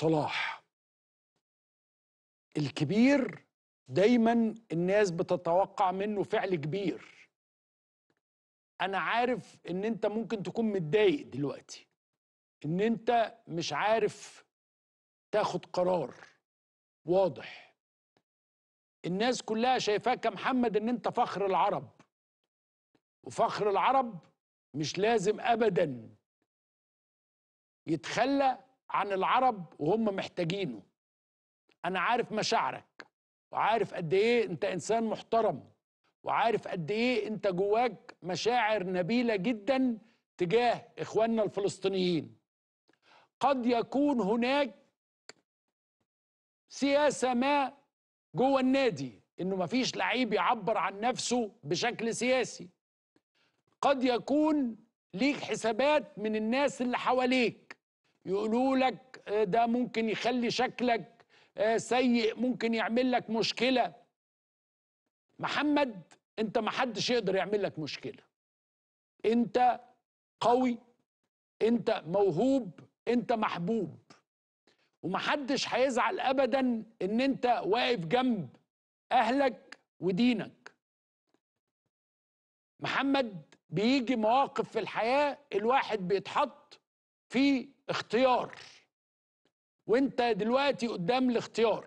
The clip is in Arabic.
صلاح الكبير دايما الناس بتتوقع منه فعل كبير انا عارف ان انت ممكن تكون متضايق دلوقتي ان انت مش عارف تاخد قرار واضح الناس كلها شايفاك يا محمد ان انت فخر العرب وفخر العرب مش لازم ابدا يتخلى عن العرب وهم محتاجينه انا عارف مشاعرك وعارف قد ايه انت انسان محترم وعارف قد ايه انت جواك مشاعر نبيله جدا تجاه اخواننا الفلسطينيين قد يكون هناك سياسه ما جوا النادي انه مفيش لعيب يعبر عن نفسه بشكل سياسي قد يكون ليك حسابات من الناس اللي حواليك يقولوا لك آه، ده ممكن يخلي شكلك آه، سيء ممكن يعمل لك مشكلة محمد انت ما حدش يقدر يعمل لك مشكلة انت قوي انت موهوب انت محبوب ومحدش هيزعل ابدا ان انت واقف جنب اهلك ودينك محمد بيجي مواقف في الحياة الواحد بيتحط في اختيار وانت دلوقتي قدام الاختيار